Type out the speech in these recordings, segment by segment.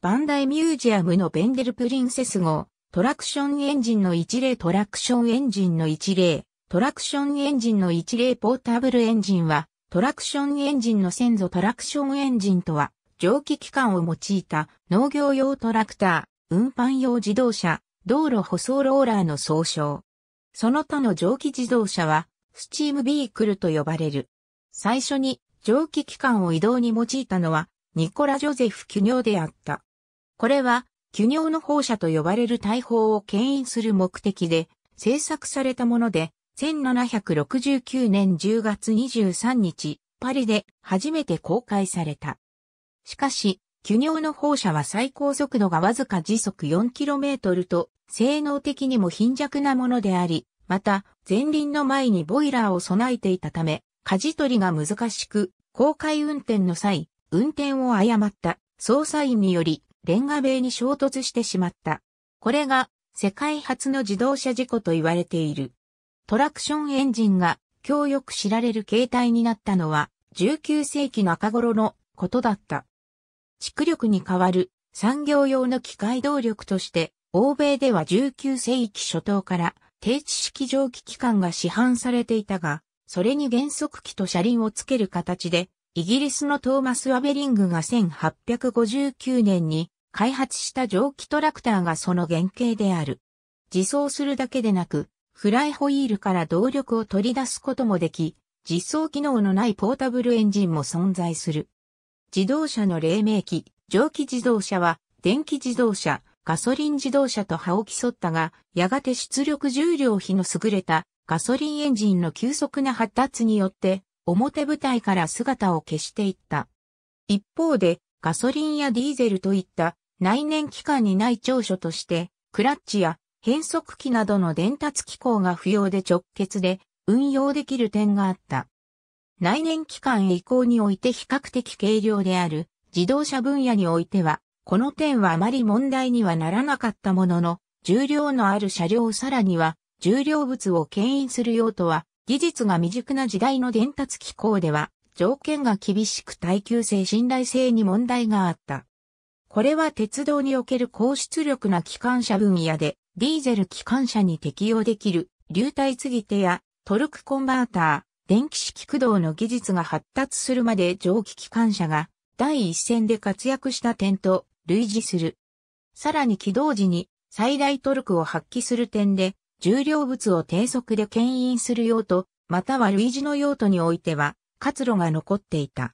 バンダイミュージアムのベンデルプリンセス号、トラクションエンジンの一例トラクションエンジンの一例、トラクションエンジンの一例ポータブルエンジンは、トラクションエンジンの先祖トラクションエンジンとは、蒸気機関を用いた農業用トラクター、運搬用自動車、道路舗装ローラーの総称。その他の蒸気自動車は、スチームビークルと呼ばれる。最初に蒸気機関を移動に用いたのは、ニコラ・ジョゼフ・キュニョであった。これは、巨尿の放射と呼ばれる大砲を牽引する目的で、制作されたもので、1769年10月23日、パリで初めて公開された。しかし、巨尿の放射は最高速度がわずか時速 4km と、性能的にも貧弱なものであり、また、前輪の前にボイラーを備えていたため、舵取りが難しく、公開運転の際、運転を誤った操作員によりレンガ塀に衝突してしまった。これが世界初の自動車事故と言われている。トラクションエンジンが今日よく知られる形態になったのは19世紀中頃のことだった。蓄力に代わる産業用の機械動力として欧米では19世紀初頭から低知式蒸気機関が市販されていたが、それに減速機と車輪をつける形で、イギリスのトーマス・アベリングが1859年に開発した蒸気トラクターがその原型である。自走するだけでなく、フライホイールから動力を取り出すこともでき、実装機能のないポータブルエンジンも存在する。自動車の黎明期、蒸気自動車は、電気自動車、ガソリン自動車と歯を競ったが、やがて出力重量比の優れたガソリンエンジンの急速な発達によって、表舞台から姿を消していった。一方で、ガソリンやディーゼルといった内燃機関にない長所として、クラッチや変速機などの伝達機構が不要で直結で運用できる点があった。内燃機関移行において比較的軽量である自動車分野においては、この点はあまり問題にはならなかったものの、重量のある車両さらには重量物を牽引する用途は技術が未熟な時代の伝達機構では条件が厳しく耐久性信頼性に問題があった。これは鉄道における高出力な機関車分野で、ディーゼル機関車に適用できる流体継ぎ手やトルクコンバーター、電気式駆動の技術が発達するまで蒸気機関車が第一線で活躍した点と類似する。さらに起動時に最大トルクを発揮する点で重量物を低速で牽引する用途、または類似の用途においては活路が残っていた。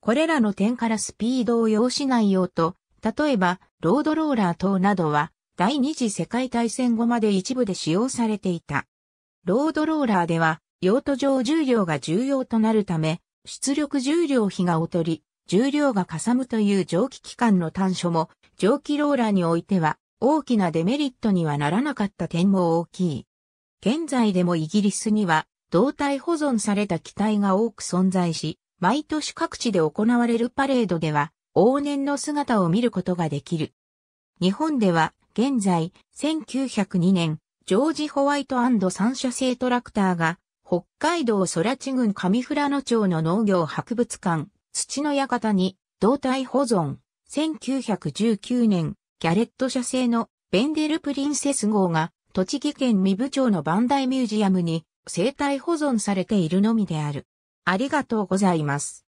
これらの点からスピードを要しないようと、例えば、ロードローラー等などは、第二次世界大戦後まで一部で使用されていた。ロードローラーでは、用途上重量が重要となるため、出力重量比が劣り、重量がかさむという蒸気機関の短所も、蒸気ローラーにおいては、大きなデメリットにはならなかった点も大きい。現在でもイギリスには、胴体保存された機体が多く存在し、毎年各地で行われるパレードでは、往年の姿を見ることができる。日本では、現在、1902年、ジョージ・ホワイト三社製トラクターが、北海道空地郡上富良野町の農業博物館、土の館に、胴体保存、1919年、ギャレット社製のベンデルプリンセス号が、栃木県三部町のバンダイミュージアムに生態保存されているのみである。ありがとうございます。